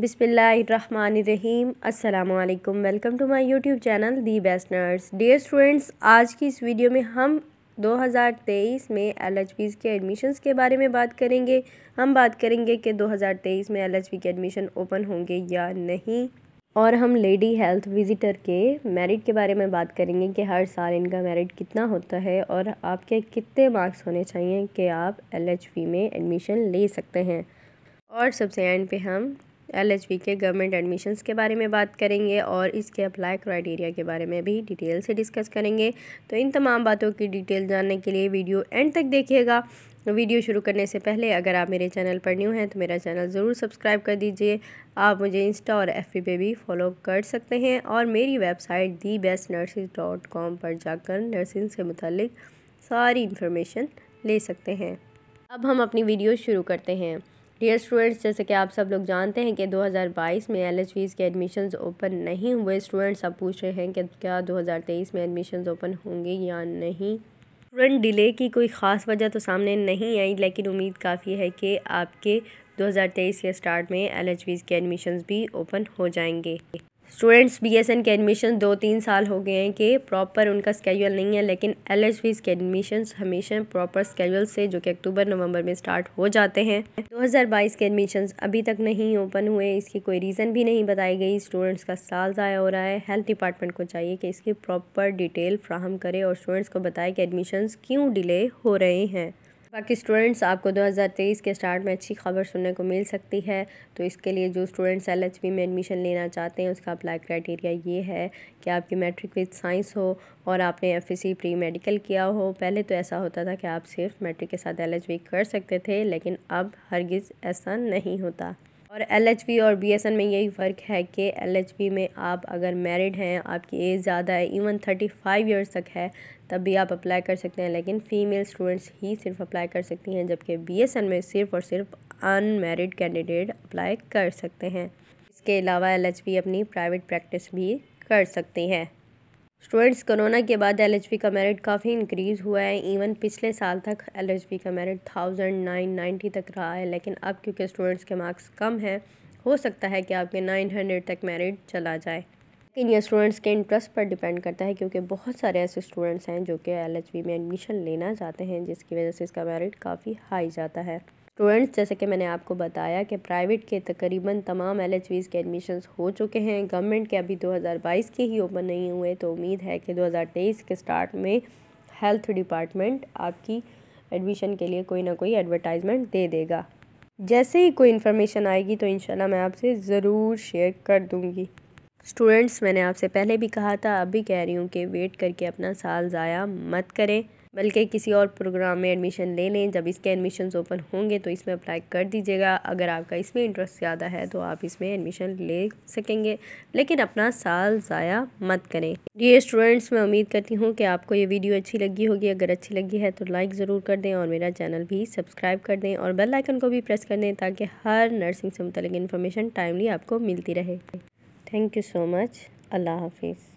बिसमीम अल्लाम welcome to my YouTube channel the best nurse dear students आज की इस वीडियो में हम 2023 में एल के एडमिशन्स के बारे में बात करेंगे हम बात करेंगे कि 2023 में एल के एडमिशन ओपन होंगे या नहीं और हम लेडी हेल्थ विजिटर के मेरिट के बारे में बात करेंगे कि हर साल इनका मेरिट कितना होता है और आपके कितने मार्क्स होने चाहिए कि आप एल में एडमिशन ले सकते हैं और सबसे एंड पे हम एल के गवर्नमेंट एडमिशन्स के बारे में बात करेंगे और इसके अप्लाई क्राइटेरिया के बारे में भी डिटेल से डिस्कस करेंगे तो इन तमाम बातों की डिटेल जानने के लिए वीडियो एंड तक देखिएगा वीडियो शुरू करने से पहले अगर आप मेरे चैनल पर न्यू हैं तो मेरा चैनल ज़रूर सब्सक्राइब कर दीजिए आप मुझे इंस्टा और एफ पे भी फॉलो कर सकते हैं और मेरी website the best nurses dot com पर जाकर नर्सिंग से मुतलिक सारी इन्फॉर्मेशन ले सकते हैं अब हम अपनी वीडियो शुरू करते हैं डियर स्टूडेंट्स जैसे कि आप सब लोग जानते हैं कि 2022 में एल के एडमिशन्स ओपन नहीं हुए स्टूडेंट्स अब पूछ रहे हैं कि क्या 2023 में एडमिशन्स ओपन होंगे या नहीं स्टूडेंट डिले की कोई ख़ास वजह तो सामने नहीं आई लेकिन उम्मीद काफ़ी है कि आपके 2023 के स्टार्ट में एल के एडमिशन्स भी ओपन हो जाएंगे स्टूडेंट्स बी एस एन के एडमिशन दो तीन साल हो गए हैं कि प्रॉपर उनका स्केजल नहीं है लेकिन एल एच वीज के एडमिशन हमेशा प्रॉपर स्केजल से जो कि अक्टूबर नवंबर में स्टार्ट हो जाते हैं 2022 के एडमिशन अभी तक नहीं ओपन हुए इसकी कोई रीज़न भी नहीं बताई गई स्टूडेंट्स का साल ज़ाया हो रहा है हेल्थ डिपार्टमेंट को चाहिए कि इसकी प्रॉपर डिटेल फ्राहम करे और स्टूडेंट्स को बताए कि एडमिशन क्यों डिले हो रहे हैं बाकी स्टूडेंट्स आपको 2023 के स्टार्ट में अच्छी खबर सुनने को मिल सकती है तो इसके लिए जो स्टूडेंट्स एल में एडमिशन लेना चाहते हैं उसका अप्लाई क्राइटेरिया ये है कि आपकी मैट्रिक विद साइंस हो और आपने एफ प्री मेडिकल किया हो पहले तो ऐसा होता था कि आप सिर्फ मैट्रिक के साथ एल कर सकते थे लेकिन अब हरगिज़ ऐसा नहीं होता और एल एच और बी एस एन में यही फ़र्क है कि एल एच में आप अगर मैरिड हैं आपकी एज ज़्यादा है इवन थर्टी फाइव ईयर्स तक है तब भी आप अप्लाई कर सकते हैं लेकिन फ़ीमेल स्टूडेंट्स ही सिर्फ अप्लाई कर सकती हैं जबकि बी एस एन में सिर्फ और सिर्फ अनमेरिड कैंडिडेट अप्लाई कर सकते हैं इसके अलावा एल एच अपनी प्राइवेट प्रैक्टिस भी कर सकती हैं स्टूडेंट्स कोरोना के बाद एल का मेरिट काफ़ी इंक्रीज़ हुआ है इवन पिछले साल तक एल का मेरिट थाउजेंड नाइन नाइन्टी तक रहा है लेकिन अब क्योंकि स्टूडेंट्स के मार्क्स कम हैं हो सकता है कि आपके नाइन हंड्रेड तक मेरिट चला जाए लेकिन यह स्टूडेंट्स के इंटरेस्ट पर डिपेंड करता है क्योंकि बहुत सारे ऐसे स्टूडेंट्स हैं जो कि एल में एडमिशन लेना चाहते हैं जिसकी वजह से इसका मेरिट काफ़ी हाई जाता है स्टूडेंट्स जैसे कि मैंने आपको बताया कि प्राइवेट के तकरीबन तमाम एल एच के एडमिशन्स हो चुके हैं गवर्नमेंट के अभी 2022 के ही ओपन नहीं हुए तो उम्मीद है कि 2023 के स्टार्ट में हेल्थ डिपार्टमेंट आपकी एडमिशन के लिए कोई ना कोई एडवर्टाइजमेंट दे देगा जैसे ही कोई इन्फॉर्मेशन आएगी तो इन मैं आपसे ज़रूर शेयर कर दूँगी स्टूडेंट्स मैंने आपसे पहले भी कहा था अब भी कह रही हूँ कि वेट करके अपना साल ज़ाया मत करें बल्कि किसी और प्रोग्राम में एडमिशन ले लें जब इसके एडमिशन ओपन होंगे तो इसमें अप्लाई कर दीजिएगा अगर आपका इसमें इंटरेस्ट ज़्यादा है तो आप इसमें एडमिशन ले सकेंगे लेकिन अपना साल ज़ाया मत करें ये स्टूडेंट्स मैं उम्मीद करती हूँ कि आपको ये वीडियो अच्छी लगी होगी अगर अच्छी लगी है तो लाइक ज़रूर कर दें और मेरा चैनल भी सब्सक्राइब कर दें और बेल आइकन को भी प्रेस कर दें ताकि हर नर्सिंग से मुतलिक इन्फॉर्मेशन टाइमली आपको मिलती रहे थैंक यू सो मच अल्लाह हाफिज़